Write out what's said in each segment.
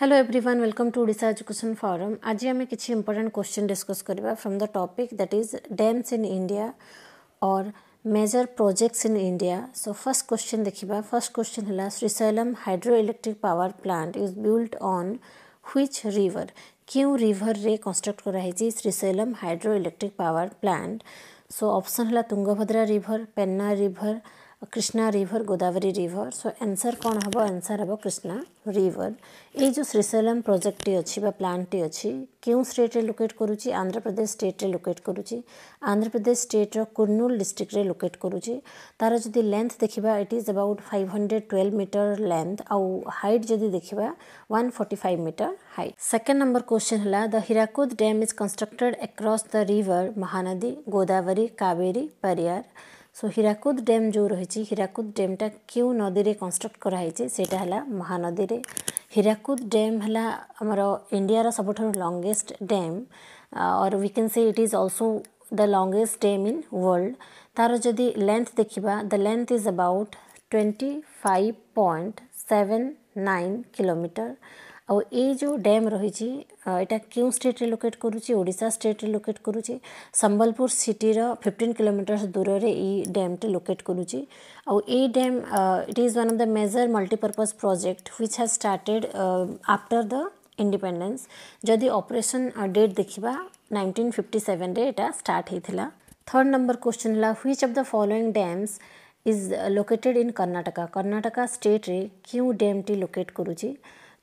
Hello everyone welcome to Odisha education forum आज आम किसी इंपोर्टां क्वेश्चन डिस्कस करवा from the topic that is dams in India और major projects in India so first question देखा first question है Srisailam hydro electric power plant is build on which river क्यों river रे construct कराई Srisailam hydro electric power plant so option है Tungabhadra river Penna river Krishna river Godavari river so answer कौन हम answer हम Krishna river ये श्रीसैलम प्रोजेक्ट टी अच्छी प्लांट टी अच्छी क्यों स्टेट लोकेट करुच्ची आंध्र प्रदेश स्टेट लोकेट कर आंध्र प्रदेश स्टेट रो कुर्नूल डिस्ट्रिक्ट लोकेट करुच्ची तार जब लेंथ देखा it is about five hundred twelve metre length आउ हाइट जदि forty five metre height second number question है the Hirakud dam is constructed across the river Mahanadi Godavari Kaveri Periyar so Hirakud dam যে রয়েছে হীরাকুদ ড্যামটা কেউ নদীরে কনস্ট্রক্ট করা হয়েছে সেটা হল মহানদী হীরাকুদ ড্যাম হল আমার ইন্ডিয়ার সবুঠ longest dam or we can say it is also the longest dam in world তার যদি লেন্থ দেখিবা the length is about twenty five point seven nine kilometre आउ ए जो डैम रही क्यों स्टेट रे लोकेट करा स्टेट रे लोकेट कर संबलपुर सिटर फिफ्टीन किलोमीटर्स दूर से यम टे लोकेट कर dam it is one of the major multipurpose project which has started after the independence जदि ऑपरेशन डेट देखा 1957 रे फिफ्टी स्टार्ट होता थर्ड नंबर क्वेश्चन है which of the following dams is located in Karnataka Karnataka state रे क्यों dam टी locate करुच्छी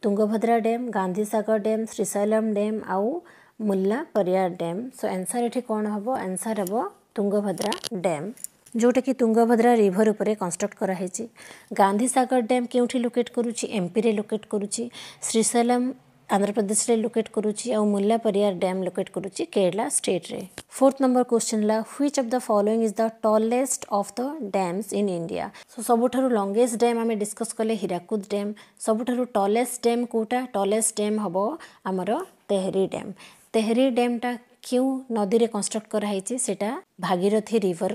Tungabhadra dam Gandhisagar dam Srisailam dam ଆଉ ମୁଲ୍ଲା ପରିୟାର ಡ್ୟାମ୍ ସୋ ଆନ୍ସର୍ ଏଠି କ'ଣ ହେବ ଆନ୍ସର୍ ହେବ ତୁଙ୍ଗଭଦ୍ରା ଡ୍ୟାମ୍ ଯେଉଁଟାକି ତୁଙ୍ଗଭଦ୍ରା ରିଭର ଉପରେ କନଷ୍ଟ୍ରକ୍ଟ କରାହେଇଛି ଗାନ୍ଧିସାଗର ଡ୍ୟାମ୍ କେଉଁଠି ଲୋକେଟ୍ କରୁଛି ଏମ୍ପିରେ ଲୋକେଟ୍ କରୁଛି ଶ୍ରୀଶୈଲମ୍ आंध्रप्रदेशले लोकेट करुची आउ मुल्ला परियार डॅम लोकेट करुची केरला स्टेट्रे फोर्थ नंबर क्वेश्चन ला which of the following is the tallest of the dams in India so सबुठारू लंगेस्ट डॅम आम्ही डिस्कस कले हिराकुद डॅम सबुठारू टॉलेस्ट डॅम कोटा टॉलेस्ट डॅम हब आमर তেহরি ড্যাম তেহরি ড্যামটা কেউ নদীরে কনস্ট্রক্ট করা হয়েছে সেটা ভাগীরথী রিভর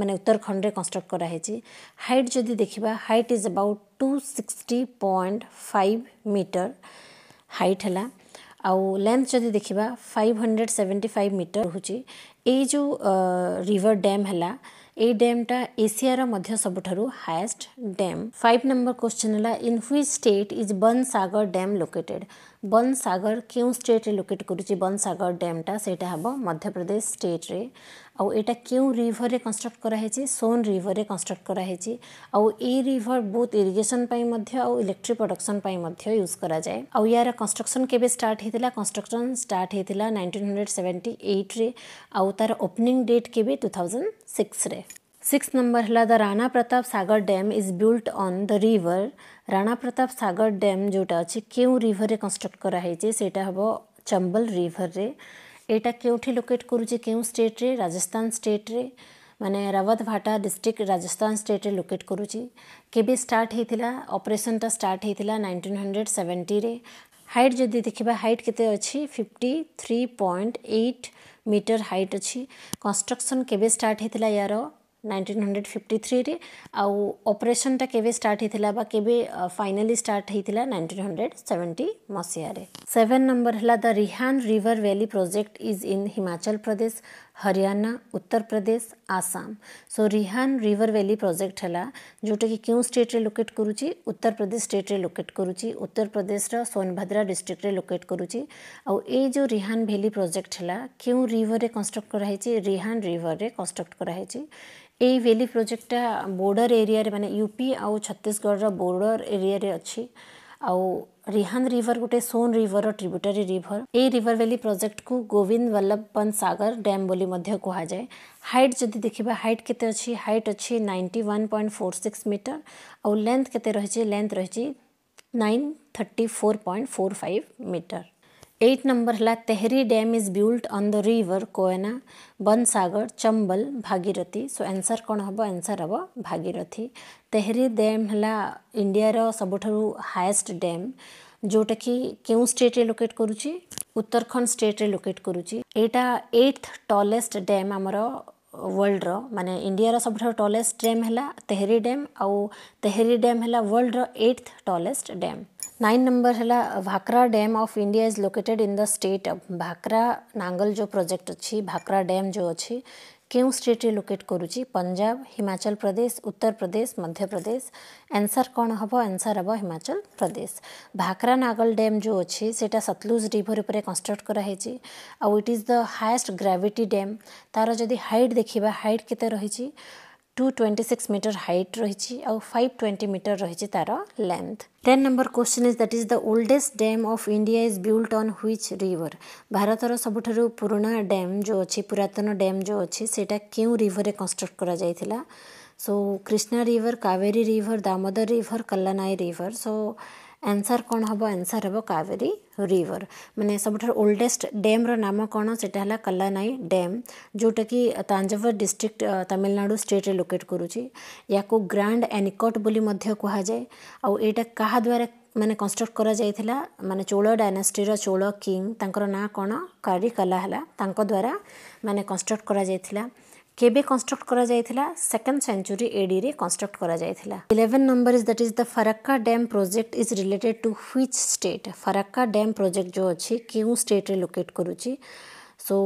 মানে উত্তরাখণ্ডে কনস্ট্রক্ট করা হয়েছে হাইট যদি দেখিবা height is about two sixty point five metre height ହେଲା ଆଉ ଲେନ୍ଥ ଯଦି ଦେଖିବା five hundred seventy five metre ରହୁଛି ଏଇ ଯେଉଁ ରିଭର ଡ୍ୟାମ୍ ହେଲା ଏଇ ଡ୍ୟାମ୍ଟା ଏସିଆର ମଧ୍ୟ ସବୁଠାରୁ highest dam five number question ହେଲା in which state is Bansagar dam located Bansagar କେଉଁ ଷ୍ଟେଟ୍ରେ ଲୋକେଟ୍ କରୁଛି ବନସାଗର ଡ୍ୟାମ୍ଟା ସେଇଟା ହେବ ମଧ୍ୟପ୍ରଦେଶ ଷ୍ଟେଟ୍ରେ ଆଉ ଏଇଟା କେଉଁ ରିଭର୍ରେ କନଷ୍ଟ୍ରକ୍ଟ କରାହେଇଛି ସୋନ୍ ରିଭର୍ରେ କନଷ୍ଟ୍ରକ୍ଟ କରାହେଇଛି ଆଉ ଏଇ ରିଭର୍ ବହୁତ ଇରିଗେସନ୍ ପାଇଁ ମଧ୍ୟ ଆଉ ଇଲେକ୍ଟ୍ରି ପ୍ରଡକ୍ସନ୍ ପାଇଁ ମଧ୍ୟ ୟୁଜ୍ କରାଯାଏ ଆଉ ଏହାର କନଷ୍ଟ୍ରକ୍ସନ୍ କେବେ ଷ୍ଟାର୍ଟ ହେଇଥିଲା କନଷ୍ଟ୍ରକ୍ସନ୍ ଷ୍ଟାର୍ଟ ହେଇଥିଲା ନାଇଣ୍ଟିନ୍ ହଣ୍ଡ୍ରେଡ଼ ସେଭେଣ୍ଟି ଏଇଟ୍ରେ ଆଉ ତା'ର ଓପନିଂ ଡେଟ୍ କେବେ ଟୁ ଥାଉଜେଣ୍ଡ ସିକ୍ସରେ सिक्स नंबर है the Rana Pratap Sagar dam is built on the river Rana Pratap Sagar dam जोटा अच्छे क्यों रिवर रे कंस्ट्रक्ट करा हेचे सेटा हबो चंबल रिवर रे एटा क्योंठी लोकेट करुचे क्यों स्टेट रे राजस्थान स्टेट रे ମାନେ ରାୱତଭାଟା ଡିଷ୍ଟ୍ରିକ୍ଟ ରାଜସ୍ଥାନ ଷ୍ଟେଟ୍ରେ ଲୋକେଟ୍ କରୁଛି କେବେ ଷ୍ଟାର୍ଟ ହେଇଥିଲା ଅପରେସନ୍ଟା ଷ୍ଟାର୍ଟ ହେଇଥିଲା ନାଇଣ୍ଟିନ୍ ହଣ୍ଡ୍ରେଡ଼ ସେଭେଣ୍ଟିରେ ହାଇଟ୍ ଯଦି ଦେଖିବା ହାଇଟ୍ କେତେ ଅଛି fifty three point eight metre height ଅଛି କନଷ୍ଟ୍ରକ୍ସନ୍ କେବେ ଷ୍ଟାର୍ଟ ହେଇଥିଲା ୟାର নাইনটিন হন্ড্রেড ফিফটি থ্রিরে আউ অপরেসনটা কেবে স্টার্ট হয়েছিল বা কেবে ফাইনালি স্টার্ট হয়েছিল নাইনটিন হন্ড্রেড সেভেন্টি মସିହାରେ সেভেন নম্বর হল the Rihand river valley project is in Himachal Pradesh Haryana Uttar Pradesh Assam so Rihand river valley project হল যেটা কি কেউ স্টেট্রে লোকেট করুচি উত্তর প্রদেশ স্টেট্রে লোকেট করুচি উত্তর প্রদেশর সোনভদ্রা ডিস্ট্রিক্টরে লোকেট করুচি আউ এই যে রিহান ভ্যালি প্রোজেক্ট হল কেউ রিভরে কনস্ট্রক্ট করা হয়েছে রিহান রিভরে কনস্ট্রক্ট করা হয়েছে ଏହି ଭେଲି ପ୍ରୋଜେକ୍ଟଟା ବୋର୍ଡ଼ର ଏରିଆରେ ମାନେ ୟୁ ପି ଆଉ ଛତିଶଗଡ଼ର ବୋର୍ଡ଼ର ଏରିଆରେ ଅଛି ଆଉ ରିହାନ୍ ରିଭର୍ ଗୋଟେ ସୋନ୍ ରିଭର୍ର ଟ୍ରିବ୍ୟୁଟାରୀ ରିଭର୍ ଏହି ରିଭର୍ ଭ୍ୟାଲି ପ୍ରୋଜେକ୍ଟକୁ ଗୋବିନ୍ଦ ବଲ୍ଲଭ ପନ୍ତ ସାଗର ଡ୍ୟାମ୍ ବୋଲି ମଧ୍ୟ କୁହାଯାଏ ହାଇଟ୍ ଯଦି ଦେଖିବା ହାଇଟ୍ କେତେ ଅଛି ହାଇଟ୍ ଅଛି ninety one point four six metre ଆଉ ଲେନ୍ଥ କେତେ ରହିଛି ଲେନ୍ଥ ରହିଛି nine thirty four point four five metre eight number होला dam is built on the river Koyna Bansagar Chambal Bhagirathi so answer कन्सर हे भागिरथी तेहेरी ड्या होला इन्डिया र सबुठु हाएस्ट ड्याम्टाकि केेट्रे लोकेट गर्छ उत्तरखण्ड रे लोकेट गर्ुल एटा एटथ टलेस्ट ड्याम् आम वर्ल्ड र म इन्डिया र सबठ डैम ड्याम होला डैम ड्याम् तेहरी रो एट tallest dam Nine number hela Bhakra Dam of India is located in the state of Bhakra Nangal जो project अच्छी Bhakra Dam जो अच्छी କେଉଁ ଷ୍ଟେଟ୍ରେ ଲୋକେଟ୍ କରୁଛି ପଞ୍ଜାବ ହିମାଚଳ ପ୍ରଦେଶ ଉତ୍ତରପ୍ରଦେଶ ମଧ୍ୟପ୍ରଦେଶ ଆନ୍ସର୍ କ'ଣ ହେବ ଆନ୍ସର୍ ହେବ ହିମାଚଳ ପ୍ରଦେଶ ଭାକ୍ରା ନାଗଲ ଡ୍ୟାମ୍ ଯେଉଁ ଅଛି ସେଇଟା ସତଲୁଜ ରିଭର ଉପରେ କନଷ୍ଟ୍ରକ୍ଟ କରାହେଇଛି ଆଉ it is the highest gravity dam ତା'ର ଯଦି ହାଇଟ୍ ଦେଖିବା ହାଇଟ୍ କେତେ ରହିଛି to twenty six metre height रही आउ फाइव ट्वेंटी मीटर रही तार length ten number question is that is the oldest dam of India is built on which river भारतर सबुठ पुराणा डैम जो अच्छी पुरातन डैम जो अच्छी से रिवर कन्स्ट्रक्ट कर so Krishna river Kaveri river Damodar river Kallanai river so answer କ'ଣ ହେବ ଆନ୍ସର୍ ହେବ କାବେରୀ ରିଭର୍ ମାନେ ସବୁଠାରୁ ଓଲ୍ଡେଷ୍ଟ ଡ୍ୟାମ୍ର ନାମ କ'ଣ ସେଇଟା ହେଲା କଲ୍ଲାନାଇ ଡ୍ୟାମ୍ ଯେଉଁଟାକି ତାଞ୍ଜାଭୁର ଡିଷ୍ଟ୍ରିକ୍ଟ ତାମିଲନାଡ଼ୁ ଷ୍ଟେଟ୍ରେ ଲୋକେଟ୍ କରୁଛି ୟାକୁ ଗ୍ରାଣ୍ଡ ଆନିକଟ୍ ବୋଲି ମଧ୍ୟ କୁହାଯାଏ ଆଉ ଏଇଟା କାହା ଦ୍ୱାରା ମାନେ କନଷ୍ଟ୍ରକ୍ଟ କରାଯାଇଥିଲା ମାନେ ଚୋଳ ଡାଇନାଷ୍ଟିର ଚୋଳ କିଙ୍ଗ ତାଙ୍କର ନାଁ କ'ଣ କାରି କଲା ହେଲା ତାଙ୍କ ଦ୍ୱାରା ମାନେ କନଷ୍ଟ୍ରକ୍ଟ କରାଯାଇଥିଲା কেবে কনস্ট্রক্ট করা যাইথিলা সেকেন্ড সেঞ্চুরি এডি রে কনস্ট্রক্ট করা যাইথিলা 11 নম্বর is that is the Farakka dam project is related to which state Farakka dam project যে অছি কেউ স্টেট রে লোকেট করুচি সো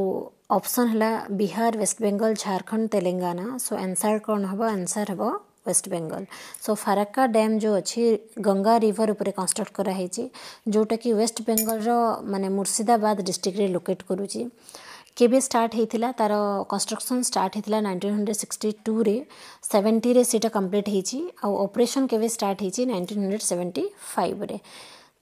অপশন হলা বিহার ওয়েস্ট বেঙ্গল ঝাড়খণ্ড তেলেঙ্গানা সো আনসার কোন হবো আনসার হবো वेस्ट बेंगल सो फाराक्का डैम जो अच्छी गंगा रिवर उपर कन्स्ट्रक्ट कराई जोटा कि वेस्ट बेंगल रो माने मुर्शिदाबाद डिस्ट्रिक्ट रे लोकेट करूची କେବେ ଷ୍ଟାର୍ଟ ହେଇଥିଲା ତା'ର କନଷ୍ଟ୍ରକ୍ସନ୍ ଷ୍ଟାର୍ଟ ହେଇଥିଲା ନାଇଣ୍ଟିନ୍ ହଣ୍ଡ୍ରେଡ଼ ସିକ୍ସଟି ଟୁରେ ସେଭେଣ୍ଟିରେ ସେଇଟା କମ୍ପ୍ଲିଟ୍ ହେଇଛି ଆଉ ଅପରେସନ୍ କେବେ ଷ୍ଟାର୍ଟ ହେଇଛି ନାଇଣ୍ଟିନ୍ ହଣ୍ଡ୍ରେଡ଼ ସେଭେଣ୍ଟି ଫାଇଭରେ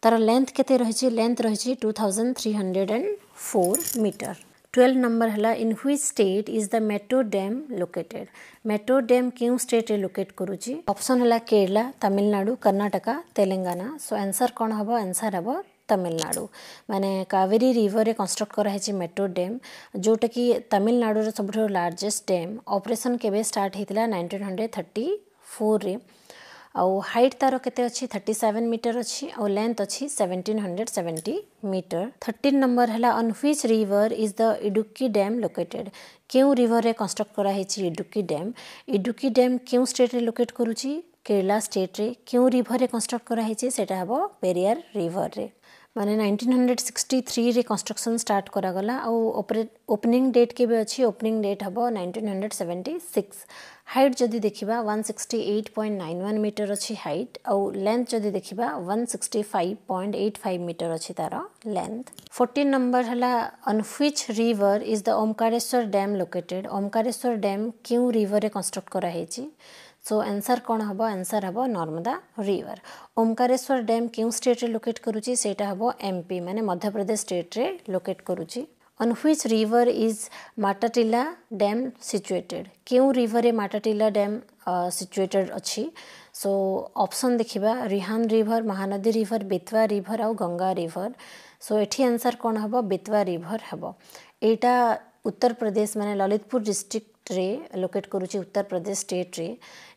ତା'ର ଲେନ୍ଥ କେତେ ରହିଛି ଲେନ୍ଥ ରହିଛି two thousand three hundred and four metre twelve number ହେଲା in which state is the Mettur dam located Mettur dam କେଉଁ ଷ୍ଟେଟ୍ରେ ଲୋକେଟ୍ କରୁଛି ଅପସନ୍ ହେଲା କେରଲା ତାମିଲନାଡ଼ୁ କର୍ଣ୍ଣାଟକା ତେଲେଙ୍ଗାନା ସୋ ଆନ୍ସର୍ କ'ଣ ହେବ ଆନ୍ସର୍ ହେବ तमिलनाडु माने कावेरी रिवर रे कंस्ट्रक्ट कराई मेट्रो डैम जोटा कि तमिलनाडु सब लार्जेस्ट डैम ऑपरेशन केबे स्टार्ट होता नाइंटीन हंड्रेड थर्टी फोर आउ हाइट तार के थर्टी सेवेन मीटर अच्छी और लेंथ अच्छी seventeen hundred seventy metre thirteen number है on which river is the Idukki dam located क्यों रिवर रे कंस्ट्रक्ट कराई इडुकी डैम इडुकी डैम क्यों स्टेट रे लोकेट करुच्ची केरला स्टेट रे क्यों रिवर रे कंस्ट्रक्ट कराई से पेरियार रिवर रे মানে নাইনটিন হন্ড্রেড ସିକ୍ସଟି ଥ୍ରୀରେ କନ୍ଷ୍ଟ୍ରକ୍ସନ୍ ଷ୍ଟାର୍ଟ କରାଗଲା ଆଉ ଓପନିଂ ଡେଟ୍ କେବେ ଅଛି ଓପନିଂ ଡେଟ୍ ହେବ nineteen hundred seventy six height ଯଦି ଦେଖିବା one sixty eight point nine one metre ଅଛି ହାଇଟ୍ ଆଉ ଲେନ୍ଥ ଯଦି ଦେଖିବା one sixty five point eight five metre ଅଛି ତା'ର ଲେନ୍ଥ ଫୋର୍ଟିନ୍ ନମ୍ବର ହେଲା on which river is the Omkareshwar dam located Omkareshwar dam କେଉଁ ରିଭର୍ରେ କନ୍ଷ୍ଟ୍ରକ୍ଟ କରାହେଇଛି सो आंसर कौन हम आंसर हम नर्मदा रिवर ओमकारेश्वर डैम क्यों स्टेट लोकेट करुच्ची से हम एमपी मान मध्यप्रदेश स्टेट लोकेट करुच्ची on which river is Matatila dam situated କେଉଁ ରିଭର୍ରେ ମାଟାଟିଲା ଡ୍ୟାମ୍ ସିଚୁଏଟେଡ଼୍ ଅଛି ସୋ ଅପସନ୍ ଦେଖିବା Rihand river Mahanadi river Betwa river ଆଉ ଗଙ୍ଗା ରିଭର୍ ସୋ ଏଠି ଆନ୍ସର୍ କ'ଣ ହେବ ବେତୱା ରିଭର୍ ହେବ ଏଇଟା ଉତ୍ତରପ୍ରଦେଶ ମାନେ ଲଳିତପୁର ଡିଷ୍ଟ୍ରିକ୍ଟରେ ଲୋକେଟ୍ କରୁଛି ଉତ୍ତରପ୍ରଦେଶ ଷ୍ଟେଟ୍ରେ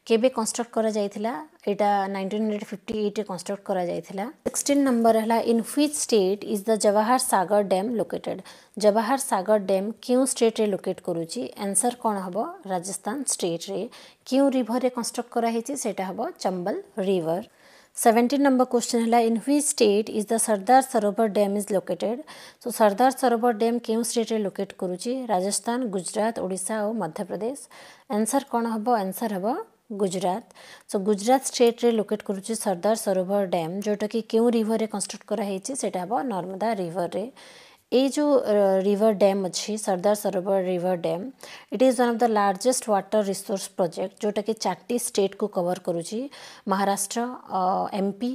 কেবে কনস্ট্রক্ট করা যাইথিলা এটা 1958 রে কনস্ট্রক্ট করা যাইথিলা 16 নম্বর হলা in which state is the Jawahar Sagar dam located Jawahar Sagar dam কেউ স্টেট রে লোকেট করুচি আনসার কোন হবো রাজস্থান স্টেট রে কেউ রিভার রে কনস্ট্রক্ট করা হইছি সেটা হবো চম্বল রিভার 17 नंबर क्वेश्चन है इन which state is the Sardar Sarovar dam is located so Sardar Sarovar dam क्यों स्टेट रे लोकेट करुच्ची राजस्थान गुजरात ओडिशा और मध्य प्रदेश आंसर कौन हम आंसर हम গুজরাট সো গুজরাট স্টেট্রে লোকেট করুছে সর্দার সরোবর ড্যাম যেটাকি কেউ রিভরে কনস্ট্রক্ট করা হয়েছে সেটা হব নর্মদা রিভরে এই যে রিভর ড্যাম অছি Sardar Sarovar river dam it is one of the largest water resource project যেটাকি চারটি স্টেট কু কভর করুছি মহারাষ্ট্র এমপি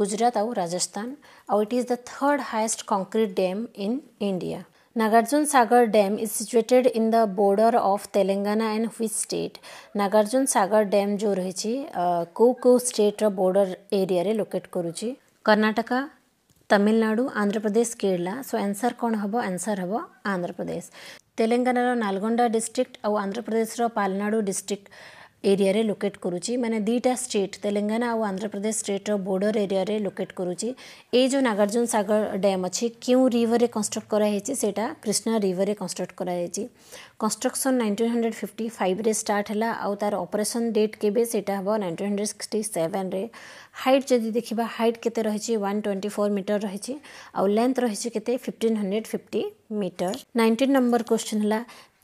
গুজরাট আউ রাজস্থান আউ it is the third highest concrete dam in India Nagarjun Sagar Dam is situated in the border of Telangana and which state? Nagarjun Sagar Dam जो ରହିଛି କୋଉ କୋଉ ଷ୍ଟେଟ୍ର ବର୍ଡର ଏରିଆରେ ଲୋକେଟ୍ କରୁଛି କର୍ଣ୍ଣାଟକା ତାମିଲନାଡ଼ୁ ଆନ୍ଧ୍ରପ୍ରଦେଶ କେରଲା ସୋ ଆନ୍ସର୍ କ'ଣ ହେବ ଆନ୍ସର୍ ହେବ ଆନ୍ଧ୍ରପ୍ରଦେଶ ତେଲେଙ୍ଗାନାର ନାଲଗୋଣ୍ଡା ଡିଷ୍ଟ୍ରିକ୍ଟ ଆଉ ଆନ୍ଧ୍ରପ୍ରଦେଶର ପାଲନାଡ଼ୁ ଡିଷ୍ଟ୍ରିକ୍ଟ ଏରିଆରେ ଲୋକେଟ୍ କରୁଛି ମାନେ ଦୁଇଟା ଷ୍ଟେଟ୍ ତେଲେଙ୍ଗାନା ଆଉ ଆନ୍ଧ୍ରପ୍ରଦେଶ ଷ୍ଟେଟ୍ର ବୋର୍ଡ଼ର ଏରିଆରେ ଲୋକେଟ୍ କରୁଛି ଏଇ ଯେଉଁ ନାଗାର୍ଜୁନ ସାଗର ଡ୍ୟାମ୍ ଅଛି କେଉଁ ରିଭର୍ରେ କନଷ୍ଟ୍ରକ୍ଟ କରାଯାଇଛି ସେଇଟା କ୍ରିଷ୍ଣା ରିଭର୍ରେ କନଷ୍ଟ୍ରକ୍ଟ କରାଯାଇଛି କନଷ୍ଟ୍ରକ୍ସନ୍ ନାଇଣ୍ଟିନ୍ ହଣ୍ଡ୍ରେଡ଼ ଫିଫ୍ଟି ଫାଇଭ୍ରେ ଷ୍ଟାର୍ଟ ହେଲା ଆଉ ତାର ଅପରେସନ୍ ଡେଟ୍ କେବେ ସେଇଟା ହେବ ନାଇଣ୍ଟିନ୍ ହଣ୍ଡ୍ରେଡ଼ ସିକ୍ସଟି ସେଭେନ୍ରେ ହାଇଟ୍ ଯଦି ଦେଖିବା ହାଇଟ୍ କେତେ ରହିଛି ୱାନ୍ ଟ୍ୱେଣ୍ଟି ଫୋର୍ ମିଟର ରହିଛି ଆଉ ଲେନ୍ଥ ରହିଛି କେତେ fifteen hundred fifty metre nineteen number question ହେଲା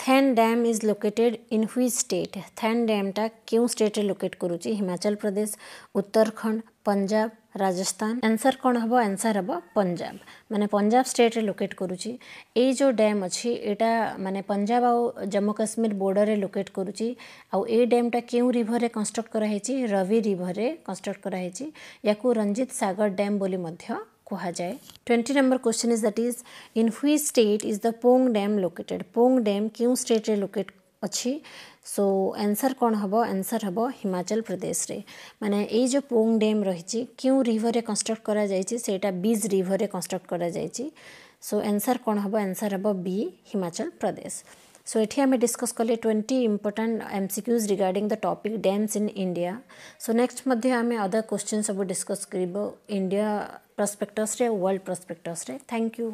Thein dam is located in which state Thein डैमटा क्यों स्टेट लोकेट करुच्ची हिमाचल प्रदेश उत्तराखंड पंजाब ରାଜସ୍ଥାନ ଆନ୍ସର୍ କ'ଣ ହେବ ଆନ୍ସର୍ ହେବ ପଞ୍ଜାବ ମାନେ ପଞ୍ଜାବ ଷ୍ଟେଟ୍ରେ ଲୋକେଟ୍ କରୁଛି ଏଇ ଯେଉଁ ଡ୍ୟାମ୍ ଅଛି ଏଇଟା ମାନେ ପଞ୍ଜାବ ଆଉ ଜମ୍ମୁ କାଶ୍ମୀର ବୋର୍ଡ଼ରେ ଲୋକେଟ୍ କରୁଛି ଆଉ ଏଇ ଡ୍ୟାମ୍ଟା କେଉଁ ରିଭର୍ରେ କନଷ୍ଟ୍ରକ୍ଟ କରାହେଇଛି ରବି ରିଭର୍ରେ କନଷ୍ଟ୍ରକ୍ଟ କରାହେଇଛି ୟାକୁ ରଞ୍ଜିତ ସାଗର ଡ୍ୟାମ୍ ବୋଲି ମଧ୍ୟ कहा जाए twenty number question is that is in which state is the Pong dam located Pong dam क्यों स्टेट्रे लोकेट ଅଛି ସୋ ଆନ୍ସର୍ କ'ଣ ହେବ ଆନ୍ସର୍ ହେବ ହିମାଚଳ ପ୍ରଦେଶରେ ମାନେ ଏଇ ଯେଉଁ ପୋଙ୍ଗ ଡ୍ୟାମ୍ ରହିଛି କେଉଁ ରିଭର୍ରେ କନଷ୍ଟ୍ରକ୍ଟ କରାଯାଇଛି ସେଇଟା ବିଜ୍ ରିଭର୍ରେ କନଷ୍ଟ୍ରକ୍ଟ କରାଯାଇଛି ସୋ ଆନ୍ସର୍ କ'ଣ ହେବ ଆନ୍ସର୍ ହେବ ବି ହିମାଚଳ ପ୍ରଦେଶ सो ये आम डिस्कस कले twenty important MCQs regarding the topic dams in India so next आम अदर क्वेश्चन सब डिस्कस कर India perspectives world perspectives thank you